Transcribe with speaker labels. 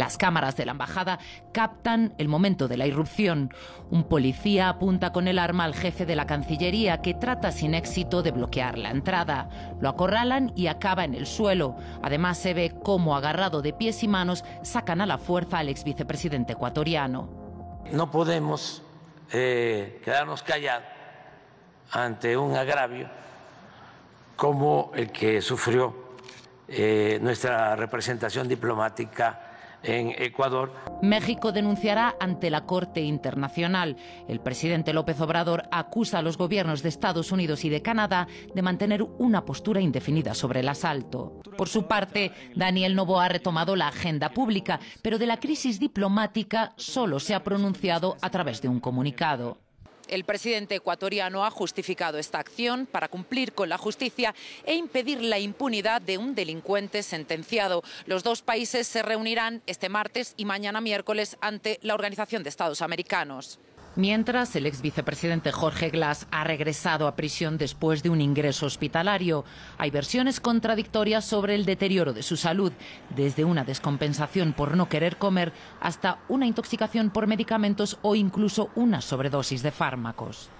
Speaker 1: Las cámaras de la embajada captan el momento de la irrupción. Un policía apunta con el arma al jefe de la Cancillería que trata sin éxito de bloquear la entrada. Lo acorralan y acaba en el suelo. Además se ve cómo agarrado de pies y manos sacan a la fuerza al ex vicepresidente ecuatoriano. No podemos
Speaker 2: eh, quedarnos callados ante un agravio como el que sufrió eh, nuestra representación diplomática en Ecuador.
Speaker 1: México denunciará ante la Corte Internacional. El presidente López Obrador acusa a los gobiernos de Estados Unidos y de Canadá de mantener una postura indefinida sobre el asalto. Por su parte, Daniel Novo ha retomado la agenda pública, pero de la crisis diplomática solo se ha pronunciado a través de un comunicado. El presidente ecuatoriano ha justificado esta acción para cumplir con la justicia e impedir la impunidad de un delincuente sentenciado. Los dos países se reunirán este martes y mañana miércoles ante la Organización de Estados Americanos. Mientras, el ex vicepresidente Jorge Glass ha regresado a prisión después de un ingreso hospitalario. Hay versiones contradictorias sobre el deterioro de su salud, desde una descompensación por no querer comer hasta una intoxicación por medicamentos o incluso una sobredosis de fármacos.